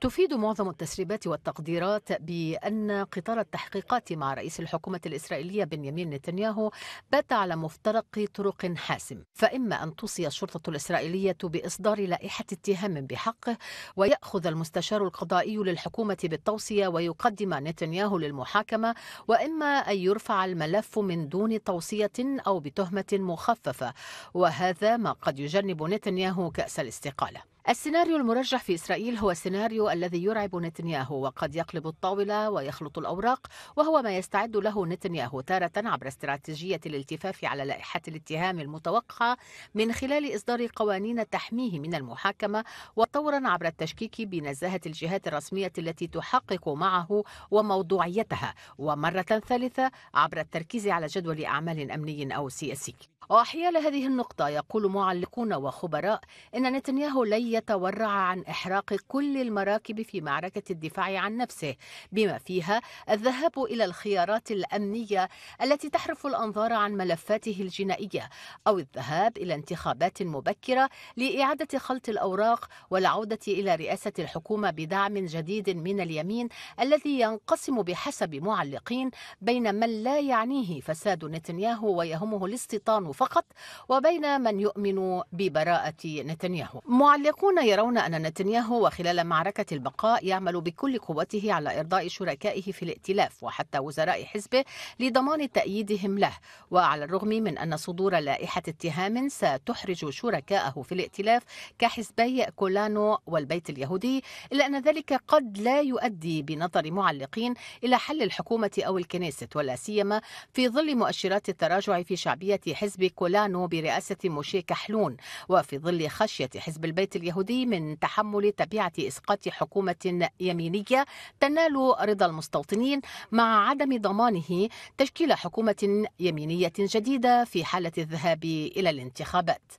تفيد معظم التسريبات والتقديرات بأن قطار التحقيقات مع رئيس الحكومة الإسرائيلية بنيامين نتنياهو بات على مفترق طرق حاسم فإما أن توصي الشرطة الإسرائيلية بإصدار لائحة اتهام بحقه ويأخذ المستشار القضائي للحكومة بالتوصية ويقدم نتنياهو للمحاكمة وإما أن يرفع الملف من دون توصية أو بتهمة مخففة وهذا ما قد يجنب نتنياهو كأس الاستقالة السيناريو المرجح في إسرائيل هو السيناريو الذي يرعب نتنياهو وقد يقلب الطاولة ويخلط الأوراق وهو ما يستعد له نتنياهو تارة عبر استراتيجية الالتفاف على لائحة الاتهام المتوقعة من خلال إصدار قوانين تحميه من المحاكمة وطورا عبر التشكيك بنزاهة الجهات الرسمية التي تحقق معه وموضوعيتها ومرة ثالثة عبر التركيز على جدول أعمال أمني أو سياسي وحيال هذه النقطة يقول معلقون وخبراء أن نتنياهو لن يتورع عن إحراق كل المراكب في معركة الدفاع عن نفسه بما فيها الذهاب إلى الخيارات الأمنية التي تحرف الأنظار عن ملفاته الجنائية أو الذهاب إلى انتخابات مبكرة لإعادة خلط الأوراق والعودة إلى رئاسة الحكومة بدعم جديد من اليمين الذي ينقسم بحسب معلقين بين من لا يعنيه فساد نتنياهو ويهمه الاستيطان فقط وبين من يؤمن ببراءة نتنياهو معلقون يرون أن نتنياهو وخلال معركة البقاء يعمل بكل قوته على إرضاء شركائه في الائتلاف وحتى وزراء حزبه لضمان تأييدهم له وعلى الرغم من أن صدور لائحة اتهام ستحرج شركائه في الائتلاف كحزبي كولانو والبيت اليهودي إلا أن ذلك قد لا يؤدي بنظر معلقين إلى حل الحكومة أو الكنيست ولا سيما في ظل مؤشرات التراجع في شعبية حزب حزب كولانو برئاسة موشي كحلون وفي ظل خشية حزب البيت اليهودي من تحمل تبعة إسقاط حكومة يمينية تنال رضا المستوطنين مع عدم ضمانه تشكيل حكومة يمينية جديدة في حالة الذهاب إلى الانتخابات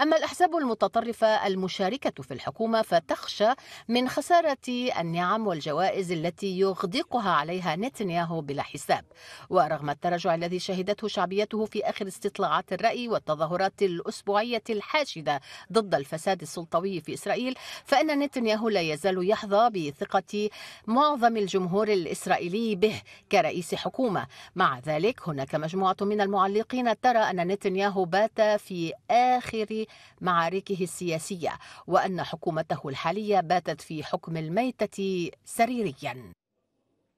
أما الأحزاب المتطرفة المشاركة في الحكومة فتخشى من خسارة النعم والجوائز التي يغدقها عليها نتنياهو بلا حساب ورغم التراجع الذي شهدته شعبيته في آخر استطلاعات صراعات الرأي والتظاهرات الأسبوعية الحاشدة ضد الفساد السلطوي في إسرائيل فإن نتنياهو لا يزال يحظى بثقة معظم الجمهور الإسرائيلي به كرئيس حكومة مع ذلك هناك مجموعة من المعلقين ترى أن نتنياهو بات في آخر معاركه السياسية وأن حكومته الحالية باتت في حكم الميتة سريريا